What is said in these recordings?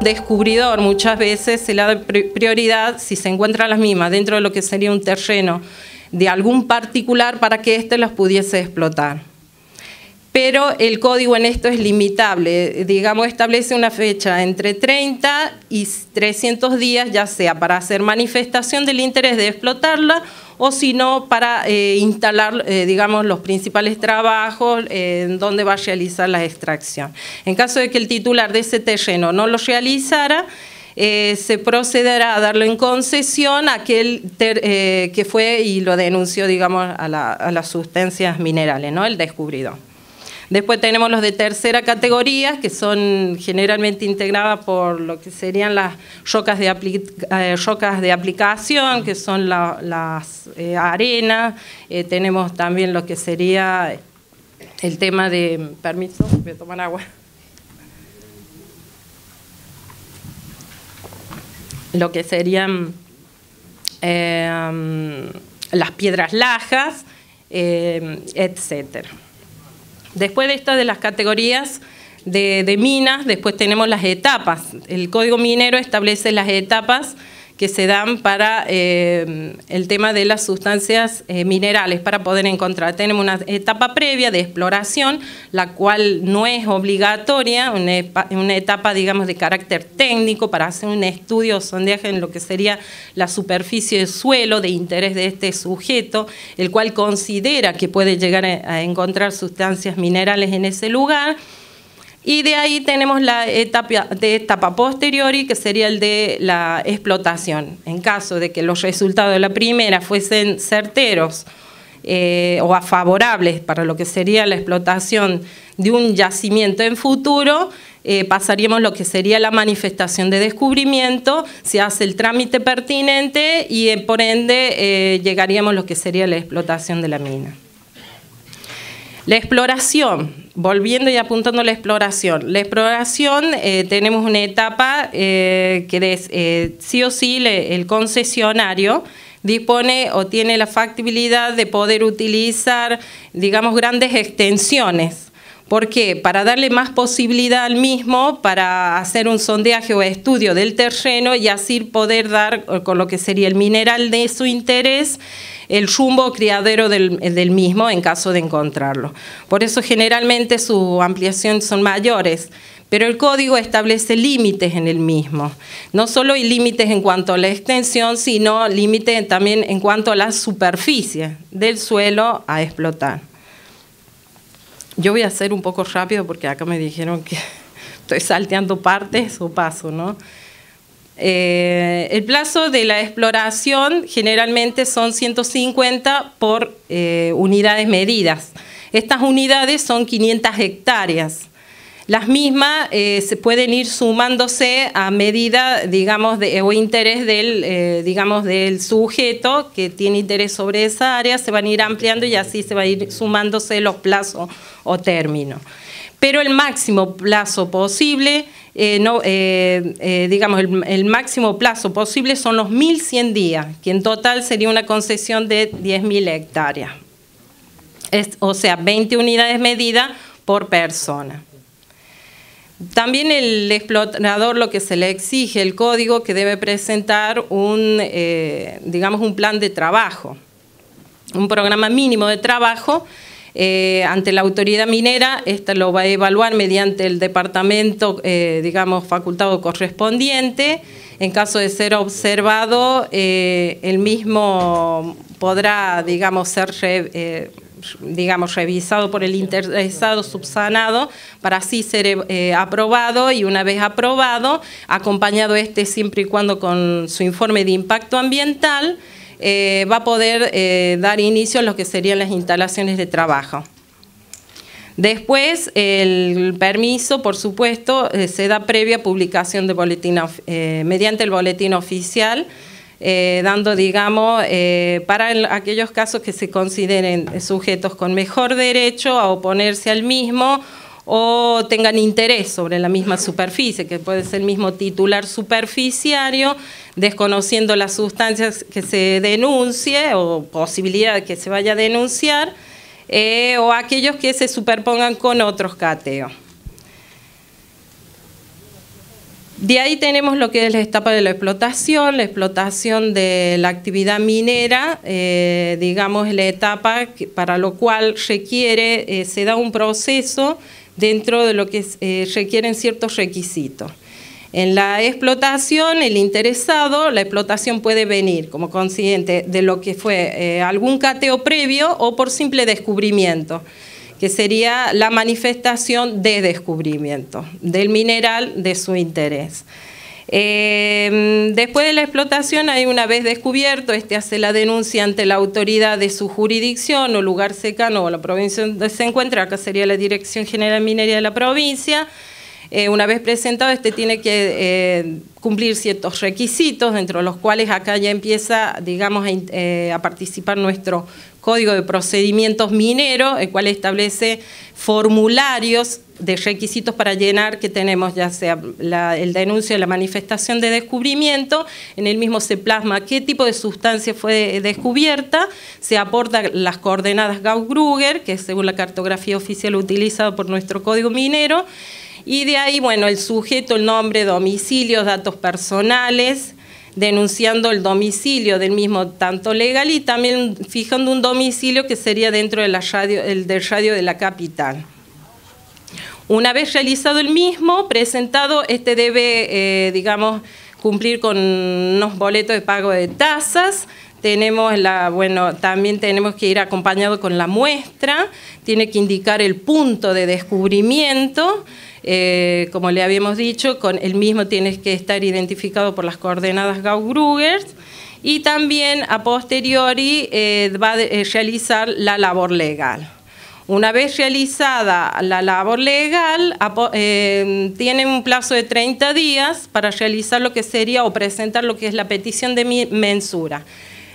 Descubridor muchas veces se le da prioridad si se encuentran las mismas dentro de lo que sería un terreno de algún particular para que éste las pudiese explotar pero el código en esto es limitable, digamos establece una fecha entre 30 y 300 días, ya sea para hacer manifestación del interés de explotarla o si no para eh, instalar, eh, digamos, los principales trabajos eh, en donde va a realizar la extracción. En caso de que el titular de ese terreno no lo realizara, se procederá a darlo en concesión a aquel que fue y lo denunció, digamos, a, a las sustancias minerales, ¿no? El descubridor. Después tenemos los de tercera categoría, que son generalmente integradas por lo que serían las rocas eh, de, aplicación, que son las eh, arenas. Eh, tenemos también lo que sería el tema de... Permiso, voy a tomar agua. Lo que serían las piedras lajas, etcétera. Después de esto, de las categorías de, de minas, después tenemos las etapas. El Código Minero establece las etapas que se dan para eh, el tema de las sustancias eh, minerales, para poder encontrar. Tenemos una etapa previa de exploración, la cual no es obligatoria, una, una etapa, digamos, de carácter técnico para hacer un estudio o sondeaje en lo que sería la superficie del suelo de interés de este sujeto, el cual considera que puede llegar a encontrar sustancias minerales en ese lugar y de ahí tenemos la etapa, de etapa posteriori, que sería el de la explotación. En caso de que los resultados de la primera fuesen certeros eh, o favorables para lo que sería la explotación de un yacimiento en futuro, eh, pasaríamos lo que sería la manifestación de descubrimiento, se hace el trámite pertinente y eh, por ende llegaríamos lo que sería la explotación de la mina. La exploración volviendo y apuntando a la exploración. La exploración eh, tenemos una etapa eh, que es eh, sí o sí el concesionario dispone o tiene la factibilidad de poder utilizar, digamos, grandes extensiones ¿Por qué? Para darle más posibilidad al mismo para hacer un sondeaje o estudio del terreno y así poder dar eh, con lo que sería el mineral de su interés el rumbo criadero del, eh, del mismo en caso de encontrarlo. Por eso generalmente su ampliación son mayores pero el código establece límites en el mismo. No solo hay límites en cuanto a la extensión, sino límites también en cuanto a la superficie del suelo a explotar. Yo voy a hacer un poco rápido porque acá me dijeron que estoy salteando partes o paso, ¿no? Eh, el plazo de la exploración generalmente son 150 por eh, unidades medidas. Estas unidades son 500 hectáreas. Las mismas eh, se pueden ir sumándose a medida, digamos, de, o interés del, del sujeto que tiene interés sobre esa área, se van a ir ampliando y así se va a ir sumándose los plazos término. Pero el máximo plazo posible, eh, eh, eh, digamos, el, máximo plazo posible son los 1.100 días, que en total sería una concesión de 10.000 hectáreas. o sea, 20 unidades medidas por persona. También el explotador lo que se le exige, el código, que debe presentar un, digamos, un plan de trabajo, un programa mínimo de trabajo eh, ante la autoridad minera, esta lo va a evaluar mediante el departamento, eh, digamos, facultado correspondiente. En caso de ser observado, eh, el mismo podrá, digamos, ser... revisado por el interesado, subsanado, para así ser aprobado y una vez aprobado, acompañado este siempre y cuando con su informe de impacto ambiental, eh, va a poder eh, dar inicio a lo que serían las instalaciones de trabajo. Después, el permiso, por supuesto, eh, se da previa publicación de boletín, mediante el boletín oficial, dando, digamos, para aquellos casos que se consideren sujetos con mejor derecho a oponerse al mismo o tengan interés sobre la misma superficie, que puede ser el mismo titular superficiario, desconociendo las sustancias que se denuncie o posibilidad de que se vaya a denunciar, eh, o aquellos que se superpongan con otros cateos. De ahí tenemos lo que es la etapa de la explotación, la explotación de la actividad minera, eh, digamos la etapa para lo cual requiere, eh, se da un proceso dentro de lo que eh, requieren ciertos requisitos. En la explotación, el interesado, la explotación puede venir como consiguiente de lo que fue eh, algún cateo previo o por simple descubrimiento, que sería la manifestación de descubrimiento del mineral de su interés. Em, después de la explotación, hay una vez descubierto, este hace la denuncia ante la autoridad de su jurisdicción o lugar secano o la provincia donde se encuentra, acá sería la Dirección General Minería de la provincia. Eh, una vez presentado, este tiene que eh, cumplir ciertos requisitos, dentro de los cuales acá ya empieza, digamos, a, eh, a participar nuestro Código de Procedimientos Mineros, el cual establece formularios de requisitos para llenar que tenemos, ya sea el denuncio de la manifestación de descubrimiento, en el mismo se plasma qué tipo de sustancia fue descubierta, se aportan las coordenadas gauss gruger que es según la cartografía oficial utilizada por nuestro código minero, y de ahí, bueno, el sujeto, el nombre, domicilio, datos personales, denunciando el domicilio del mismo tanto legal y también fijando un domicilio que sería dentro de del radio de la capital. Una vez realizado el mismo, presentado, este debe, eh, digamos, cumplir con unos boletos de pago de tasas, tenemos la, bueno, también tenemos que ir acompañado con la muestra, tiene que indicar el punto de descubrimiento, eh, como le habíamos dicho, con el mismo tienes que estar identificado por las coordenadas gau y también a posteriori eh, va a realizar la labor legal. Una vez realizada la labor legal, eh, tienen un plazo de 30 días para realizar lo que sería o presentar lo que es la petición de mensura.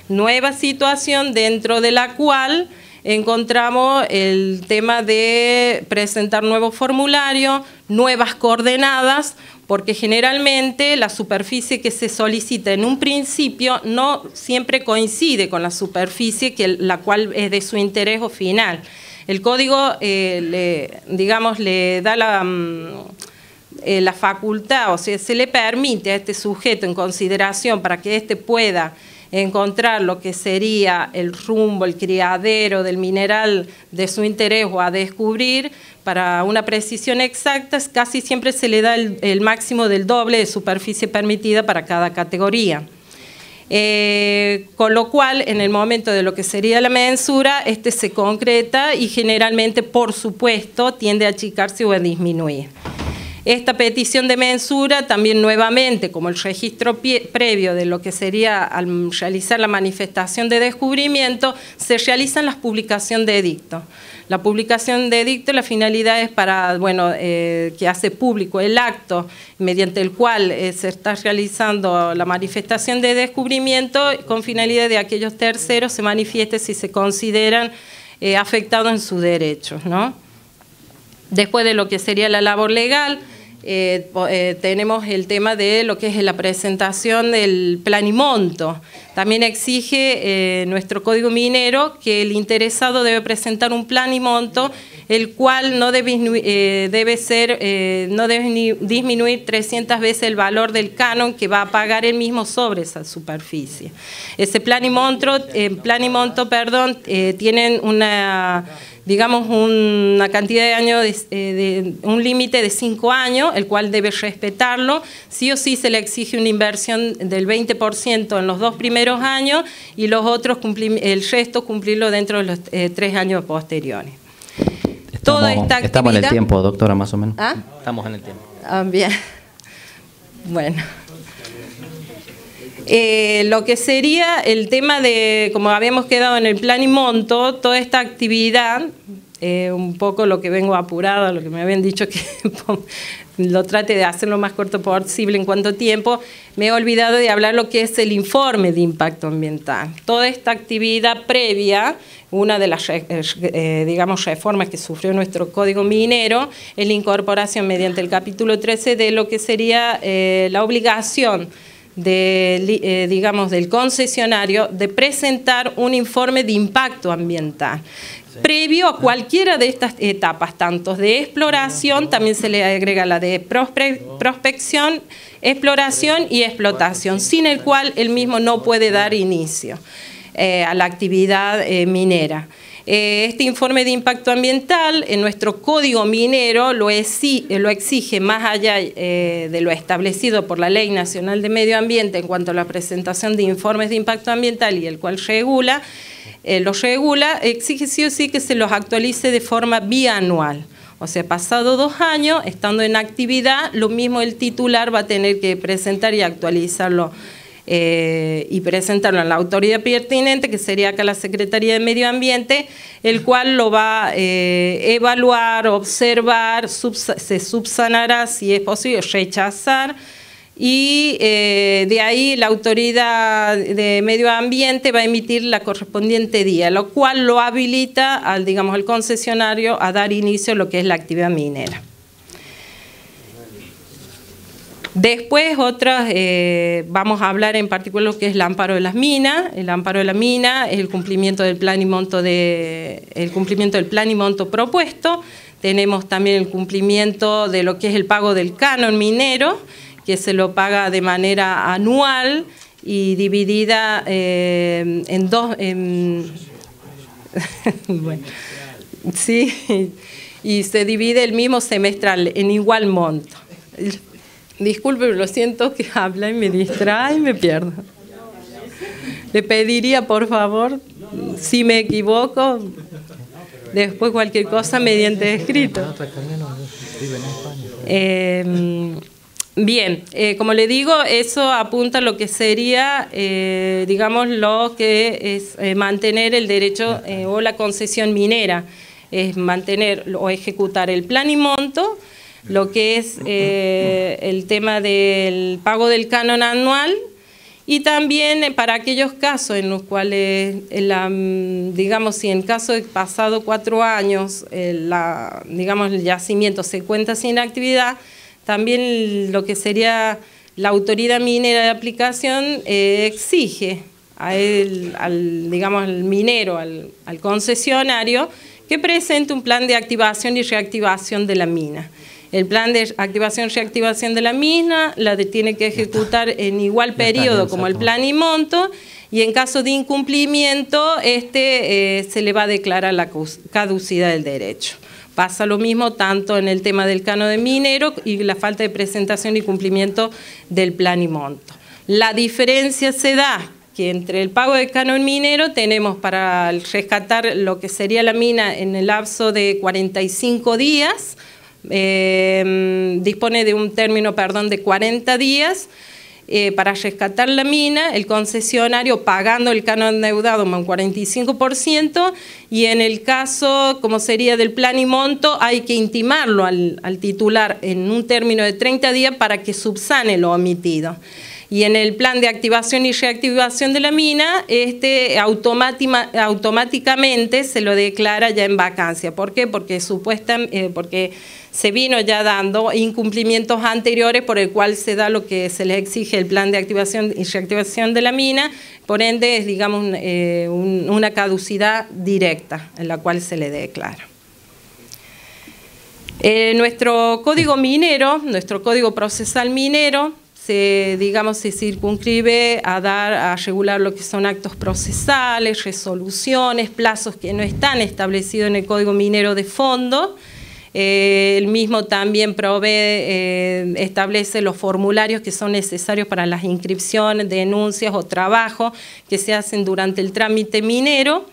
Nueva situación dentro de la cual encontramos el tema de presentar nuevo formulario, nuevas coordenadas, porque generalmente la superficie que se solicita en un principio no siempre coincide con la superficie que, la cual es de su interés o final. El código, eh, le, digamos, le da mm, eh, la, facultad, o sea, se le permite a este sujeto en consideración para que éste pueda encontrar lo que sería el rumbo, el criadero del mineral de su interés o a descubrir, para una precisión exacta casi siempre se le da el máximo del doble de superficie permitida para cada categoría. Eh, con lo cual, en el momento de lo que sería la mensura, este se concreta y generalmente, por supuesto, tiende a achicarse o a disminuir. Esta petición de mensura también nuevamente, como el registro previo de lo que sería al realizar la manifestación de descubrimiento, se realizan las publicación de edicto. La publicación de edicto, la finalidad es para, bueno, eh, que hace público el acto mediante el cual eh, se está realizando la manifestación de descubrimiento con finalidad de aquellos terceros se manifieste si se consideran eh, afectados en sus derechos, Después de lo que sería la labor legal, eh, eh, tenemos el tema de lo que es la presentación del plan y monto. También exige eh, nuestro código minero que el interesado debe presentar un plan y monto el cual no eh, debe, eh, disminuir 300 veces el valor del canon que va a pagar el mismo sobre esa superficie. Ese plan y monto, eh, plan y monto perdón, tienen una digamos, una cantidad de años, de, un límite de 5 años, el cual debe respetarlo. Sí o sí se le exige una inversión del 20% en los dos primeros años y los otros el resto cumplirlo dentro de los tres años posteriores esta actividad. Estamos en el tiempo, doctora, más o menos. ¿Ah? Estamos en el tiempo. Ah, bien. Bueno. Eh, lo que sería el tema de, como habíamos quedado en el plan y monto, toda esta actividad, eh, un poco lo que vengo apurada, lo que me habían dicho que lo trate de hacer lo más corto posible en cuanto tiempo, me he olvidado de hablar lo que es el informe de impacto ambiental. Toda esta actividad previa, una de las eh, eh, digamos reformas que sufrió nuestro código minero, es la incorporación mediante el capítulo 13 de lo que sería eh, la obligación de, digamos, del concesionario de presentar un informe de impacto ambiental previo a cualquiera de estas etapas, tanto de exploración, también se le agrega la de prospección, exploración y explotación, sin el cual el mismo no puede dar inicio eh, a la actividad eh, minera. Eh, este informe de impacto ambiental en nuestro código minero lo, lo exige más allá de lo establecido por la Ley Nacional de Medio Ambiente en cuanto a la presentación de informes de impacto ambiental y el cual regula, eh, los regula, exige sí o sí que se los actualice de forma bianual. O sea, pasado dos años, estando en actividad, lo mismo el titular va a tener que presentar y actualizarlo eh, y presentarlo a la autoridad pertinente, que sería acá la Secretaría de Medio Ambiente, el cual lo va a eh, evaluar, observar, se subsanará si es posible, rechazar y eh, de ahí la autoridad de medio ambiente va a emitir la correspondiente día, lo cual lo habilita al, digamos, concesionario a dar inicio a lo que es la actividad minera. Después otras, eh, vamos a hablar en particular lo que es el amparo de las minas, el amparo de la mina, el cumplimiento del plan y monto de, el cumplimiento del plan y monto propuesto, tenemos también el cumplimiento de lo que es el pago del canon minero, que se lo paga de manera anual y dividida eh, en dos... En, sí, y se divide el mismo semestral en igual monto. Disculpe, lo siento que habla y me distrae y me pierdo. Le pediría, por favor, si me equivoco, después cualquier cosa mediante escrito. Eh, Bien, eh, como le digo, eso apunta a lo que sería, eh, digamos, lo que es eh, mantener el derecho o la concesión minera, es mantener o ejecutar el plan y monto, lo que es el tema del pago del canon anual y también para aquellos casos en los cuales, mm, digamos, si en caso de pasado cuatro años, digamos, el yacimiento se cuenta sin actividad, también lo que sería la autoridad minera de aplicación eh, exige al, digamos, al minero, al, concesionario, que presente un plan de activación y reactivación de la mina. El plan de activación y reactivación de la mina la tiene que ejecutar en igual periodo como el plan y monto, y en caso de incumplimiento este, eh, se le va a declarar la caducidad del derecho. Pasa lo mismo tanto en el tema del cano de minero y la falta de presentación y cumplimiento del plan y monto. La diferencia se da que entre el pago de canon minero tenemos para rescatar lo que sería la mina en el lapso de 45 días, eh, dispone de un término, perdón, de 40 días, eh, para rescatar la mina, el concesionario pagando el canon endeudado más un 45%, y en el caso, como sería del plan y monto, hay que intimarlo al, titular en un término de 30 días para que subsane lo omitido y en el plan de activación y reactivación de la mina, este automáticamente se lo declara ya en vacancia. ¿Por qué? Porque supuestamente, eh, porque se vino ya dando, incumplimientos anteriores por el cual se da lo que se les exige el plan de activación y reactivación de la mina, por ende es digamos eh, una caducidad directa en la cual se le declara. Eh, nuestro código minero, nuestro código procesal minero, se, digamos, se circunscribe a dar, a regular lo que son actos procesales, resoluciones, plazos que no están establecidos en el Código Minero de Fondo, eh, el mismo también provee, eh, establece los formularios que son necesarios para las inscripciones, denuncias o trabajo que se hacen durante el trámite minero.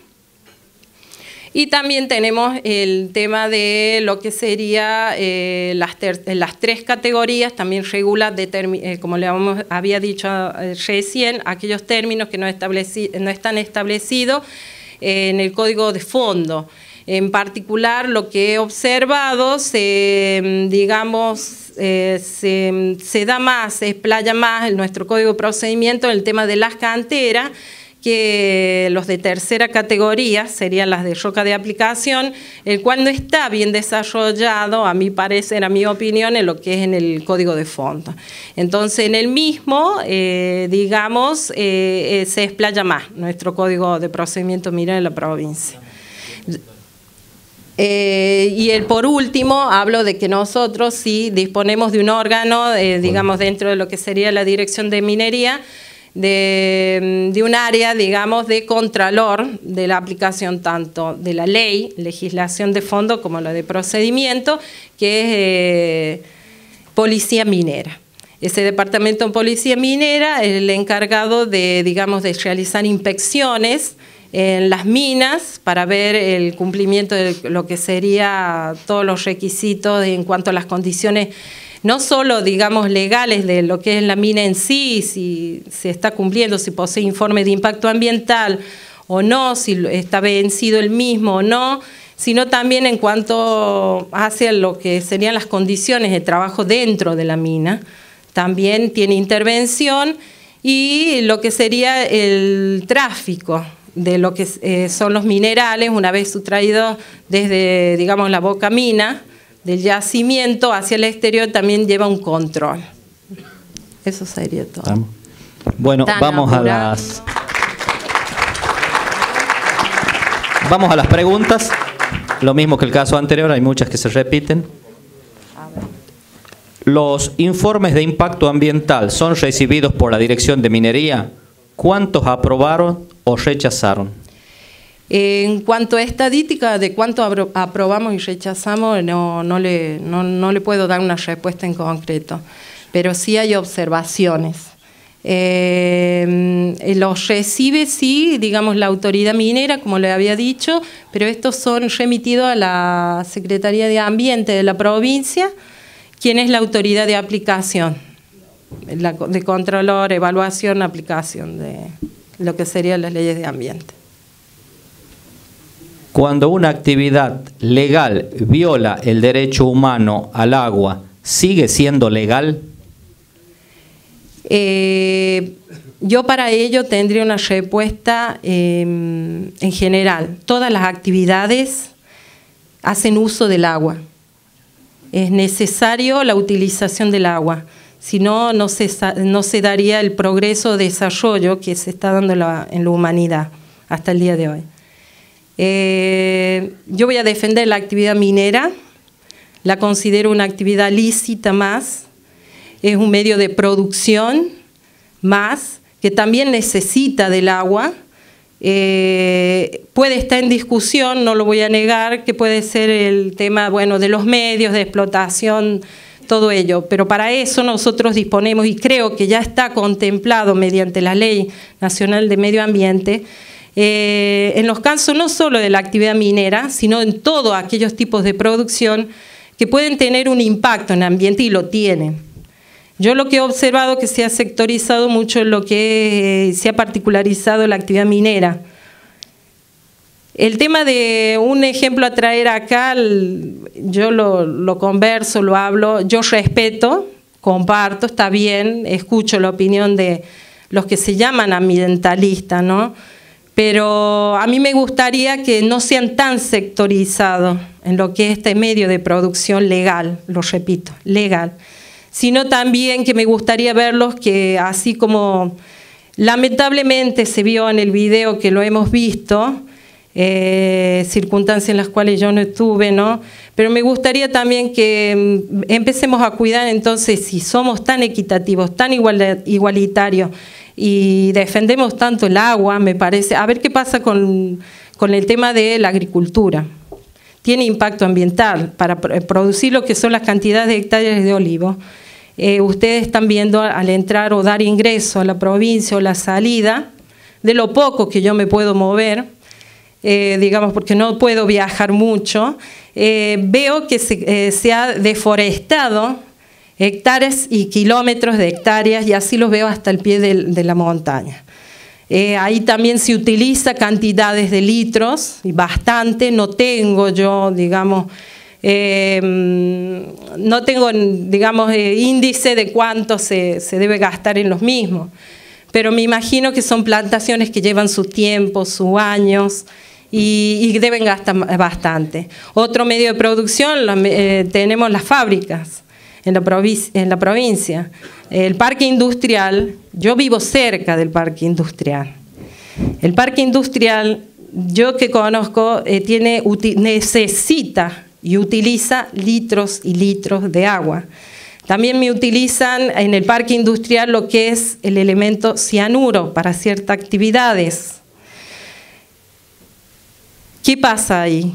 Y también tenemos el tema de lo que serían eh, las, tres categorías, también regula, como le había dicho recién, aquellos términos que no están establecidos en el código de fondo. En particular, lo que he observado, se, mm, digamos, eh, mm, se, da más, se explaya más en nuestro código de procedimiento en el tema de las canteras que los de tercera categoría serían las de roca de aplicación, el cual no está bien desarrollado, a mi parecer, a mi opinión, en lo que es en el código de fondo. Entonces, en el mismo, eh, digamos, eh, se explaya más nuestro código de procedimiento mira en la provincia. Eh, y el, por último, hablo de que nosotros sí disponemos de un órgano, eh, digamos, dentro de lo que sería la Dirección de Minería, mm, de, un área, digamos, de contralor de la aplicación tanto de la ley, legislación de fondo, como la de procedimiento, que es eh, policía minera. Ese departamento en policía minera es el encargado de, digamos, de realizar inspecciones en las minas para ver el cumplimiento de lo que sería todos los requisitos en cuanto a las condiciones no solo, digamos, legales de lo que es la mina en sí, si se está cumpliendo, si posee informe de impacto ambiental o no, si está vencido el mismo o no, sino también en cuanto hacia lo que serían las condiciones de trabajo dentro de la mina. También tiene intervención y lo que sería el tráfico, de lo que eh, son los minerales, una vez sustraídos desde, digamos, la boca mina del yacimiento hacia el exterior, también lleva un control. Eso sería todo. Bueno, vamos a las... Vamos a las preguntas. Lo mismo que el caso anterior, hay muchas que se repiten. ¿Los informes de impacto ambiental son recibidos por la Dirección de Minería? ¿Cuántos aprobaron o rechazaron? En cuanto a estadística de cuánto aprobamos y rechazamos, no, le, no, le puedo dar una respuesta en concreto, pero sí hay observaciones. Eh, eh, los recibe, sí, digamos, la autoridad minera, como le había dicho, pero estos son remitidos a la Secretaría de Ambiente de la provincia, quien es la autoridad de aplicación de control, evaluación, aplicación de lo que serían las leyes de ambiente. Cuando una actividad legal viola el derecho humano al agua, ¿sigue siendo legal? Eh, yo para ello tendría una respuesta em, en general. Todas las actividades hacen uso del agua. Es necesario la utilización del agua si no, no se, daría el progreso, desarrollo que se está dando en la humanidad hasta el día de hoy. Eh, yo voy a defender la actividad minera, la considero una actividad lícita más, es un medio de producción más, que también necesita del agua, eh, puede estar en discusión, no lo voy a negar, que puede ser el tema bueno, de los medios de explotación todo ello. Pero para eso nosotros disponemos, y creo que ya está contemplado mediante la Ley Nacional de Medio Ambiente, eh, en los casos no solo de la actividad minera, sino en todos aquellos tipos de producción que pueden tener un impacto en el ambiente y lo tienen. Yo lo que he observado es que se ha sectorizado mucho en lo que eh, se ha particularizado la actividad minera. El tema de un ejemplo a traer acá, yo lo, converso, lo hablo, yo respeto, comparto, está bien, escucho la opinión de los que se llaman ambientalistas, ¿no? Pero a mí me gustaría que no sean tan sectorizados en lo que es este medio de producción legal, lo repito, legal, sino también que me gustaría verlos que así como lamentablemente se vio en el video que lo hemos visto, eh, circunstancias en las cuales yo no estuve, ¿no? Pero me gustaría también que mm, empecemos a cuidar entonces si somos tan equitativos, tan igualitarios y defendemos tanto el agua, me parece, a ver qué pasa con, el tema de la agricultura. Tiene impacto ambiental para producir lo que son las cantidades de hectáreas de olivo. Eh, ustedes están viendo al entrar o dar ingreso a la provincia o la salida, de lo poco que yo me puedo mover, eh, digamos, porque no puedo viajar mucho, eh, veo que eh, se, ha deforestado hectáreas y kilómetros de hectáreas y así los veo hasta el pie de, la montaña. ahí también se utiliza cantidades de litros, y bastante, no tengo yo, digamos, no tengo, digamos, índice de cuánto se, se debe gastar en los mismos, pero me imagino que son plantaciones que llevan su tiempo, sus años, y, deben gastar bastante. Otro medio de producción eh, tenemos las fábricas en la, provincia. El parque industrial, yo vivo cerca del parque industrial. El parque industrial, yo que conozco, eh, tiene, necesita y utiliza litros y litros de agua. También me utilizan en el parque industrial lo que es el elemento cianuro para ciertas actividades. ¿Qué pasa ahí?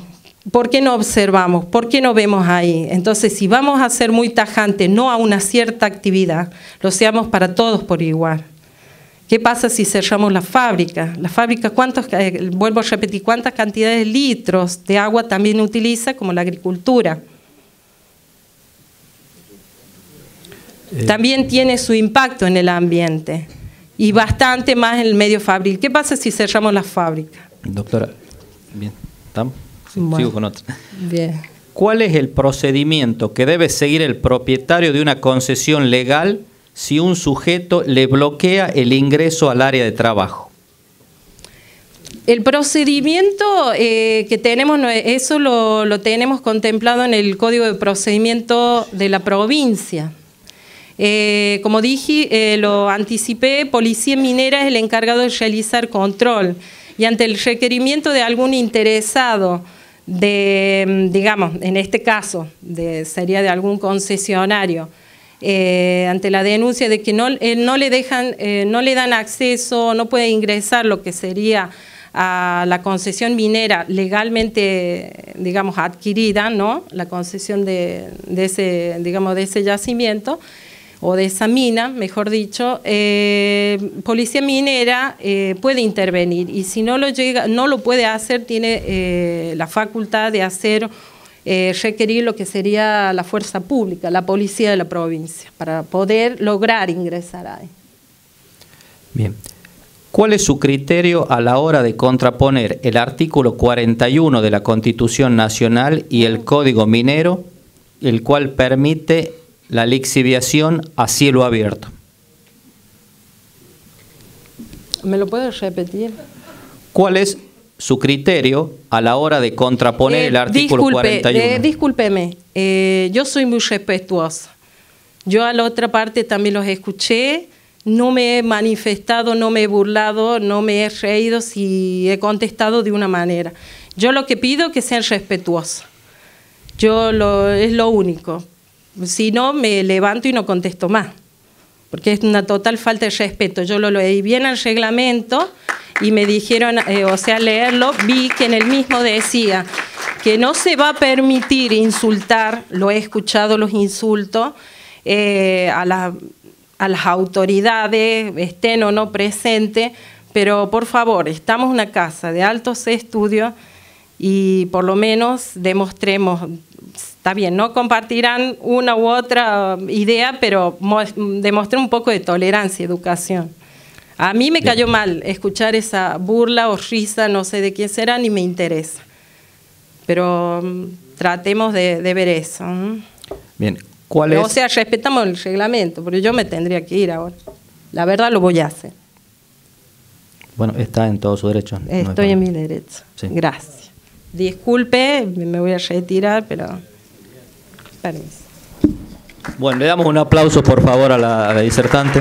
¿Por qué no observamos? ¿Por qué no vemos ahí? Entonces, si vamos a ser muy tajantes, no a una cierta actividad, lo seamos para todos por igual. ¿Qué pasa si cerramos la fábrica? La fábrica, ¿cuántos, eh, vuelvo a repetir, cuántas cantidades de litros de agua también utiliza como la agricultura? Eh. También tiene su impacto en el ambiente y bastante más en el medio fabril. ¿Qué pasa si cerramos la fábrica? Doctora, Bien, ¿Cuál es el procedimiento que debe seguir el propietario de una concesión legal si un sujeto le bloquea el ingreso al área de trabajo? El procedimiento eh, que tenemos, eso lo, tenemos contemplado en el Código de Procedimiento de la provincia. Eh, como dije, eh, lo anticipé, Policía Minera es el encargado de realizar control y ante el requerimiento de algún interesado de, mm, digamos, en este caso, sería de algún concesionario, eh, ante la denuncia de que eh, eh, no, le dan acceso, no puede ingresar lo que sería a la concesión minera legalmente, digamos, adquirida, ¿no? La concesión de ese, digamos, de ese yacimiento o de esa mina, mejor dicho, eh, policía minera eh, puede intervenir y si no lo llega, no lo puede hacer, tiene eh, la facultad de hacer requerir lo que sería la fuerza pública, la policía de la provincia, para poder lograr ingresar ahí. Bien. ¿Cuál es su criterio a la hora de contraponer el artículo 41 de la Constitución Nacional y el Código Minero, el cual permite la lixiviación a cielo abierto. ¿Me lo puedes repetir? ¿Cuál es su criterio a la hora de contraponer eh, el artículo 41? Eh, discúlpeme, eh, yo soy muy respetuosa. Yo a la otra parte también los escuché, no me he manifestado, no me he burlado, no me he reído si he contestado de una manera. Yo lo que pido es que sean respetuosos. Yo lo, es lo único, si no, me levanto y no contesto más, porque es una total falta de respeto. Yo lo leí bien al reglamento y me dijeron, eh, o sea, leerlo, vi que en el mismo decía que no se va a permitir insultar, lo he escuchado los insultos, eh, a, a las autoridades, estén o no presentes, pero por favor, estamos en una casa de altos estudios y por lo menos demostremos está bien, no compartirán una u otra idea, pero demostré un poco de tolerancia, y educación. A mí me cayó mal escuchar esa burla o risa, no sé de quién será, ni me interesa. Pero mm, tratemos de, ver eso. Bien, ¿cuál es? O sea, respetamos el reglamento, pero yo me tendría que ir ahora. La verdad lo voy a hacer. Bueno, está en todo su derecho. Estoy en mi derecho. Gracias. Disculpe, me voy a retirar, pero... Bueno, le damos un aplauso, por favor, a la disertante.